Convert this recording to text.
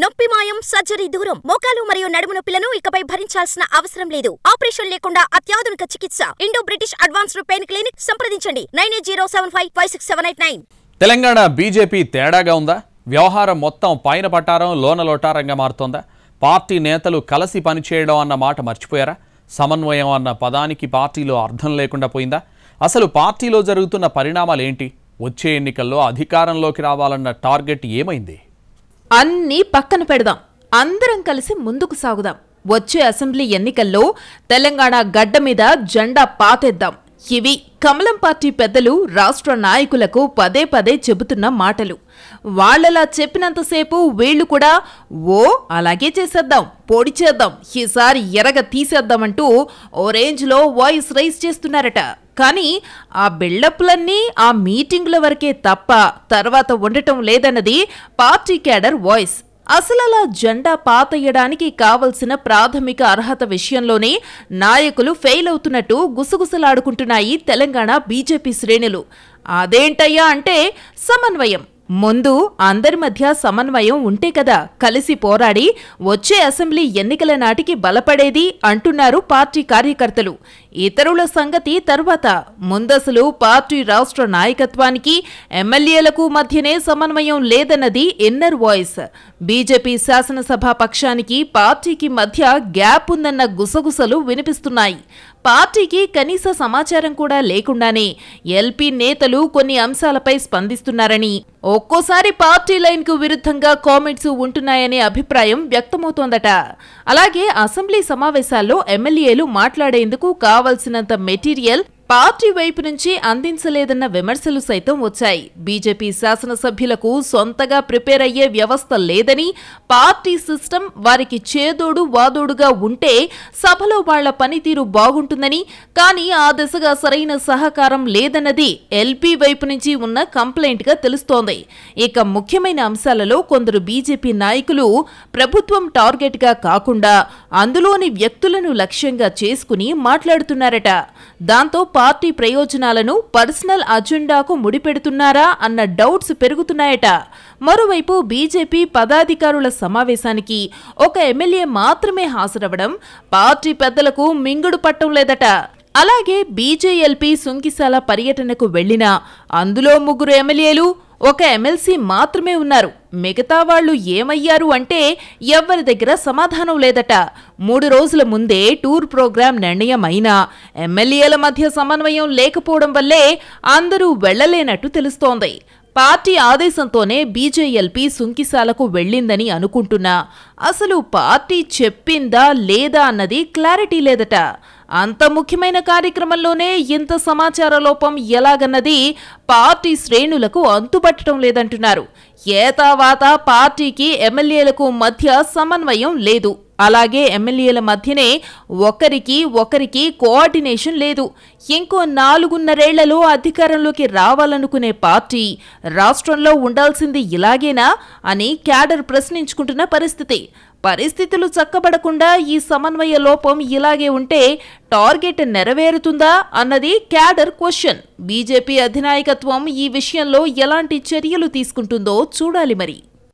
నొప్పి మాయం సర్జరీ దూరం మోకాలు మరియు నడుము నొప్పులను ఇకపై భరించాల్సిన అవసరం లేదు ఆపరేషన్ లేకుండా అత్యాధునిక చికిత్స Indo British advanced pain clinic సంప్రదించండి nine eight zero seven five five six seven eight nine Telangana BJP తేడాగా ఉందా వ్యవహారం మొత్తం పైన పట్టారం లోన లోటారంగా మారుతోందా పార్టీ నేతలు కలిసి పనిచేయడం అన్న మాట మర్చిపోయారా సమన్వయం అన్న పదానికి పార్టీలో అర్థం లేకుండా పోయిందా అసలు పార్టీలో జరుగుతున్న పరిణామాలేంటి వచ్చే ఎన్నికల్లో అధికారంలోకి రావాలన్న టార్గెట్ ఏమైంది అన్నీ పక్కన పెడదాం అందరం కలిసి ముందుకు సాగుదాం వచ్చే అసెంబ్లీ ఎన్నికల్లో తెలంగాణ గడ్డ మీద జెండా పాతేద్దాం ఇవి కమలం పార్టీ పెద్దలు రాష్ట్ర నాయకులకు పదే పదే చెబుతున్న మాటలు వాళ్ళలా చెప్పినంతసేపు వీళ్ళు కూడా ఓ అలాగే చేసేద్దాం పొడి చేద్దాం ఈసారి ఎరగ తీసేద్దామంటూ ఓ రేంజ్లో వాయిస్ రైస్ చేస్తున్నారట కానీ ఆ బిల్డప్లన్నీ ఆ మీటింగ్ల వరకే తప్ప తర్వాత ఉండటం లేదన్నది పార్టీ క్యాడర్ వాయిస్ అసలలా జెండా పాతయ్యడానికి కావలసిన ప్రాథమిక అర్హత విషయంలోనే నాయకులు ఫెయిల్ అవుతున్నట్టు గుసగుసలాడుకుంటున్నాయి తెలంగాణ బీజేపీ శ్రేణులు అదేంటయ్యా అంటే సమన్వయం ముందు అందరి మధ్య సమన్వయం ఉంటే కదా కలిసి పోరాడి వచ్చే అసెంబ్లీ ఎన్నికల నాటికి బలపడేది అంటున్నారు పార్టీ కార్యకర్తలు ఇతరుల సంగతి తర్వాత ముందసలు పార్టీ రాష్ట్ర నాయకత్వానికి ఎమ్మెల్యేలకు మధ్యనే సమన్వయం లేదన్నది ఇన్నర్ వాయిస్ బీజేపీ శాసనసభ పక్షానికి పార్టీకి మధ్య గ్యాప్ ఉందన్న గుసగుసలు వినిపిస్తున్నాయి పార్టీకి కనీస సమాచారం కూడా లేకుండానే ఎల్పీ నేతలు కొన్ని అంశాలపై స్పందిస్తున్నారని ఒక్కోసారి పార్టీ లైన్కు విరుద్ధంగా కామెంట్స్ ఉంటున్నాయనే అభిప్రాయం వ్యక్తమవుతోందట అలాగే అసెంబ్లీ సమావేశాల్లో ఎమ్మెల్యేలు మాట్లాడేందుకు కావాలి కావలసినంత మెటీరియల్ పార్టీ వైపు నుంచి అందించలేదన్న విమర్శలు సైతం వచ్చాయి బీజేపీ శాసనసభ్యులకు సొంతగా ప్రిపేర్ అయ్యే వ్యవస్థ లేదని పార్టీ సిస్టమ్ వారికి చేదోడు వాదోడుగా ఉంటే సభలో వాళ్ల పనితీరు బాగుంటుందని కానీ ఆ దిశగా సరైన సహకారం లేదన్నది ఎల్పీ వైపు నుంచి ఉన్న కంప్లైంట్గా తెలుస్తోంది ఇక ముఖ్యమైన అంశాలలో కొందరు బీజేపీ నాయకులు ప్రభుత్వం టార్గెట్ గా కాకుండా అందులోని వ్యక్తులను లక్ష్యంగా చేసుకుని మాట్లాడుతున్నారట దాంతో పార్టీ ప్రయోజనాలను పర్సనల్ అజెండాకు ముడిపెడుతున్నారా అన్న డౌట్స్ పెరుగుతున్నాయట మరోవైపు బీజేపీ పదాధికారుల సమావేశానికి ఒక ఎమ్మెల్యే మాత్రమే హాజరవ్వడం పార్టీ పెద్దలకు మింగుడు పట్టం లేదట అలాగే బీజేఎల్పీ సుంకిశాల పర్యటనకు వెళ్లినా అందులో ముగ్గురు ఎమ్మెల్యేలు ఒక ఎమ్మెల్సీ మాత్రమే ఉన్నారు మిగతా వాళ్ళు ఏమయ్యారు అంటే ఎవరి దగ్గర సమాధానం లేదట మూడు రోజుల ముందే టూర్ ప్రోగ్రాం నిర్ణయం అయినా ఎమ్మెల్యేల మధ్య సమన్వయం లేకపోవడం వల్లే అందరూ వెళ్లలేనట్టు తెలుస్తోంది పార్టీ ఆదేశంతోనే బీజేఎల్పీ సుంకిశాలకు వెళ్ళిందని అనుకుంటున్నా అసలు పార్టీ చెప్పిందా లేదా అన్నది క్లారిటీ లేదట అంత ముఖ్యమైన కార్యక్రమంలోనే ఇంత సమాచార లోపం ఎలాగన్నది పార్టీ శ్రేణులకు అంతుపట్టడం లేదంటున్నారు ఏతావాత పార్టీకి ఎమ్మెల్యేలకు మధ్య సమన్వయం లేదు అలాగే ఎమ్మెల్యేల మధ్యనే ఒకరికి ఒకరికి కోఆర్డినేషన్ లేదు ఇంకో నాలుగున్నరేళ్లలో అధికారంలోకి రావాలనుకునే పార్టీ రాష్ట్రంలో ఉండాల్సింది ఇలాగేనా అని క్యాడర్ ప్రశ్నించుకుంటున్న పరిస్థితి పరిస్థితులు చక్కబడకుండా ఈ సమన్వయ లోపం ఇలాగే ఉంటే టార్గెట్ నెరవేరుతుందా అన్నది క్యాడర్ క్వశ్చన్ బీజేపీ అధినాయకత్వం ఈ విషయంలో ఎలాంటి చర్యలు తీసుకుంటుందో చూడాలి మరి